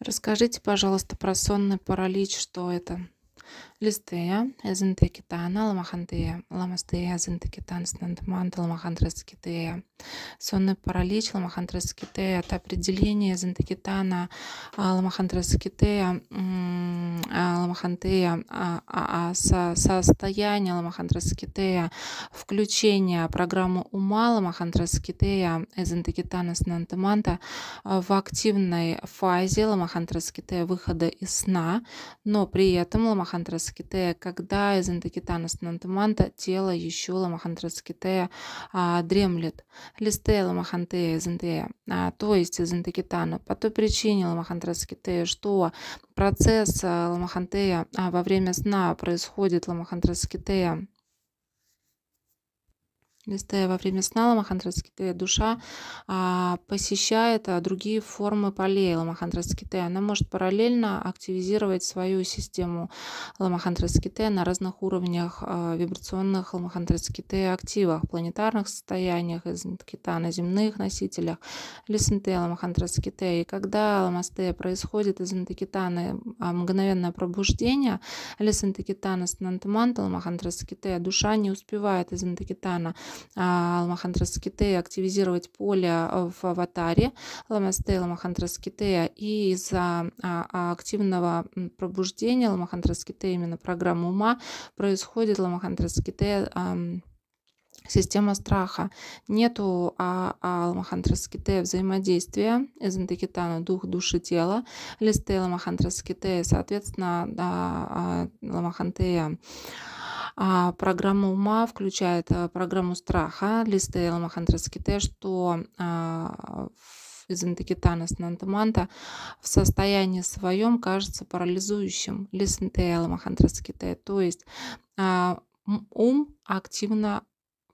расскажите пожалуйста про сонный паралич что это Листея, езентекитана, ламахантея, ламастея, езентекитан, снантманта, ламахантрескитея. Сонный паралич, ламахантрескитея, это определение езентекитана, а, ламахантрескитея, а, ламахантея, а, состояние ламахантрескитея, включение программы ума ламахантрескитея, езентекитана, снантманта в активной фазе ламахантрескитея выхода из сна, но при этом ламахантрескитея хандрацкитея, когда из антакитанас нантаманта тело еще ламахандрацкитея а, дремлет. Листея ламахантея из интея, а, то есть из антакитана. По той причине ламахандрацкитея, что процесс а, ламахантея а, во время сна происходит ламахандрацкитея листая во время сна, ламахандрацките а душа а, посещает а, другие формы полей ламахандрацките. Она может параллельно активизировать свою систему ламахандрацките на разных уровнях а, вибрационных ламахандрацките активах, планетарных состояниях из кита, на земных носителях, лисенте ламахандрацките. И когда ламастея происходит из антикитаны а, мгновенное пробуждение, лисентекитана с нантаманта ламахандрацките, а душа не успевает из антикитана а, Ламахантрас Китея активизировать поле э, в аватаре Ламастей Ламахантрас Китея. И из-за а, а, активного пробуждения Ламахантрас Китея, именно программа ума, происходит Ламахантрас Китея система страха. Нету а, а, Ламахантраските взаимодействия, Эзентекитана, дух, души, тело, листы Ламахантраските, соответственно, да, а, Ламахантея а, программа ума включает э, программу страха листы Ламахантрските, что а, из Интакитанас Нантаманта в состоянии своем кажется парализующим лисентея Ламахантрските, то есть а, ум активно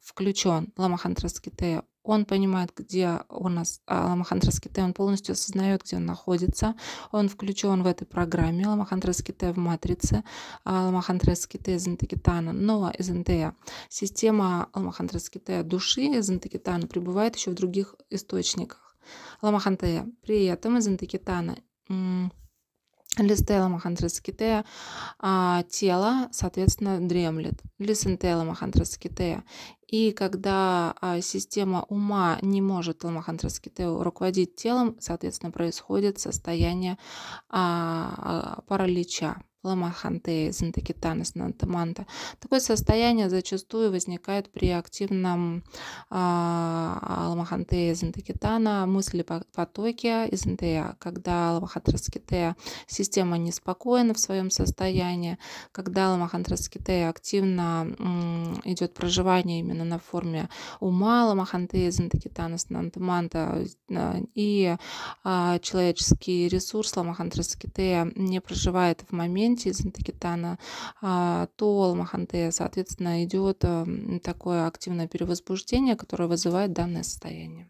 включен ламахантраските он понимает, где у нас а, Ламахандрас Ките, он полностью осознает, где он находится, он включен в этой программе Ламахандрас Ките в матрице а, Ламахандрас из Зентекитана, но из Эзентея, система Ламахандрас Ките души из Эзентекитана пребывает еще в других источниках. Ламахантея. При этом из Эзентекитана Листела махантрескитея а, тело, соответственно, дремлет. Лисентела махантрескитея. И когда а, система ума не может ламахантрескитею руководить телом, соответственно, происходит состояние а, а паралича. Ламахантея, Зентакитанас, Нантаманта. Такое состояние зачастую возникает при активном а, ламаханте индокитана, мысли потоки из изентея, когда ламахантраскитея система неспокойна в своем состоянии, когда ламахантраскитея активно идет проживание именно на форме ума, ламаханте зентекитана, снантаманта э, и а, человеческий ресурс ламахантраскитея не проживает в моменте из зентекитана, а, то ламаханте, соответственно, идет э, такое активное перевозбуждение, которое вызывает данное состояние состояние.